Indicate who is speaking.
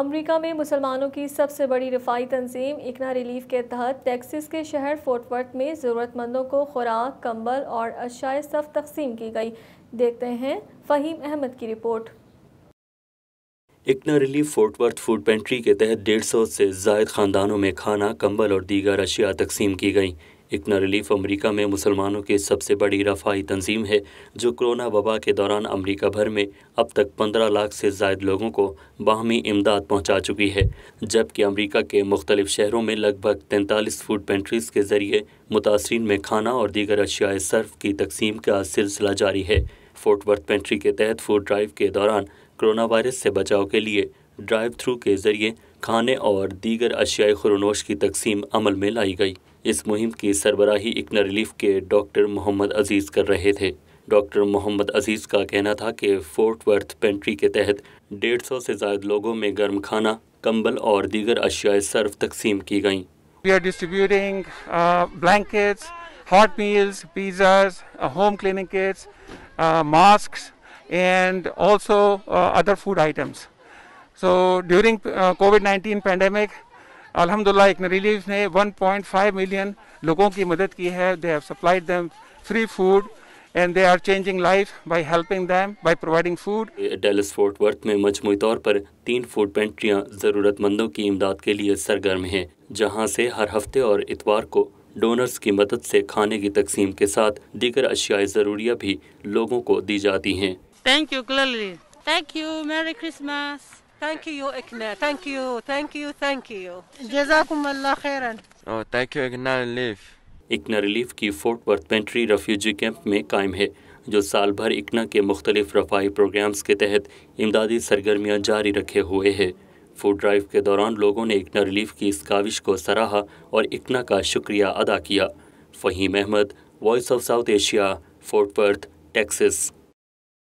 Speaker 1: America में मुसलमानों की सबसे बड़ी रफाई तंजीम इकना रिलीफ के तहत टेक्सिस के शहर फोर्टवर्थ में ज़रूरतमंदों को खुराक कंबल और अशाय सफ तकसीम की गई देखते हैं फ़हीम अहमद की report
Speaker 2: ICNA relief Fort Worth food pantry के तहत डेढ़ सौ से जायद ख़ानदानों में खाना कंबल और दीगर अशिया तकसीम की गई इतना रिलीफ अमेरिका में मुसलमानों की सबसे बड़ी रफाही तंजीम है जो कोरोना वबा के दौरान अमेरिका भर में अब तक पंद्रह लाख से जायद लोगों को बाहमी इमदाद पहुँचा चुकी है जबकि अमरीका के मुख्तलिफ शहरों में लगभग तैंतालीस फूड पेंट्रीज के ज़रिए मुतासरीन में खाना और दीगर अशियाए सर्फ की तकसीम का सिलसिला जारी है फोर्ट वर्थ पेंट्री के तहत फूड ड्राइव के दौरान कोरोना वायरस से बचाव के लिए ड्राइव थ्रू के जरिए खाने और दीगर अशियाई खुरनोश की तकसीम अमल में लाई गई इस मुहिम की सरबराही इकना रिलीफ के डॉक्टर मोहम्मद अजीज़ कर रहे थे डॉक्टर मोहम्मद अजीज़ का कहना था कि फोर्ट वर्थ पेंट्री के तहत डेढ़ सौ से ज्यादा लोगों में गर्म खाना कम्बल और दीगर अशियाए सर्फ तकसीम की गई
Speaker 1: We are distributing uh, blankets, hot meals, pizzas, uh, home cleaning kits, uh, masks, and uh, So during uh, COVID-19 pandemic, अलहमदिल्ला इकन रिलीफ ने 1.5 मिलियन लोगों की मदद की है they have supplied them free food and they are changing life by helping them by providing food
Speaker 2: Dallas Fort Worth में मजमू तौर पर तीन फूड पेंट्रियाँ ज़रूरतमंदों की इमदाद के लिए सरगर्म हैं जहाँ से हर हफ्ते और इतवार को डोनर्स की मदद से खाने की तकसीम के साथ दीगर अशियाए ज़रूरिया भी लोगों को दी जाती हैं
Speaker 1: thank you thank you merry Christmas Thank you, Ikna. Thank you, thank you, thank you. Jazakum Allah khairan.
Speaker 2: Oh, thank you, Ikna Relief. Ikna Relief की Fort Worth Pantry Refugee Camp में कायम है जो साल भर इकना के मुख्तलिफ रफाही प्रोग्राम्स के तहत इमदादी सरगर्मियाँ जारी रखे हुए हैं फूड ड्राइव के दौरान लोगों ने इकना रिलीफ की इस काविश को सराहा और इकना का शुक्रिया अदा किया Faheem Ahmed voice of South Asia Fort Worth Texas